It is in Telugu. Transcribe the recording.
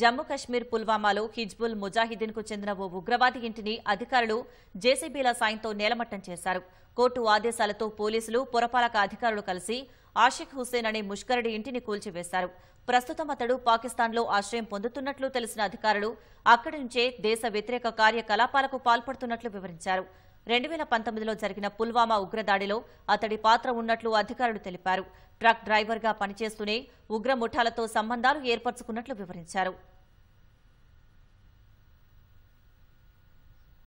జమ్మూ కశ్మీర్ పుల్వామాలో హిజ్బుల్ ముజాహిదీన్ కు చెందిన ఓ ఉగ్రవాది ఇంటిని అధికారులు జేసీబీల సాయంతో నేలమట్టం చేశారు కోర్టు ఆదేశాలతో పోలీసులు పురపాలక అధికారులు కలిసి ఆషిక్ హుసేన్ అనే ముష్కరుడి ఇంటిని కూల్చివేశారు ప్రస్తుతం అతడు పాకిస్తాన్లో ఆశ్రయం పొందుతున్నట్లు తెలిసిన అధికారులు అక్కడి నుంచే దేశ వ్యతిరేక కార్యకలాపాలకు పాల్పడుతున్నట్లు వివరించారు రెండు వేల పంతొమ్మిదిలో జరిగిన పుల్వామా ఉగ్రదాడిలో అతడి పాత్ర ఉన్నట్లు అధికారులు తెలిపారు ట్రక్ డ్రైవర్గా పనిచేస్తూనే ఉగ్ర ముఠాలతో సంబంధాలు ఏర్పరచుకున్నట్లు వివరించారు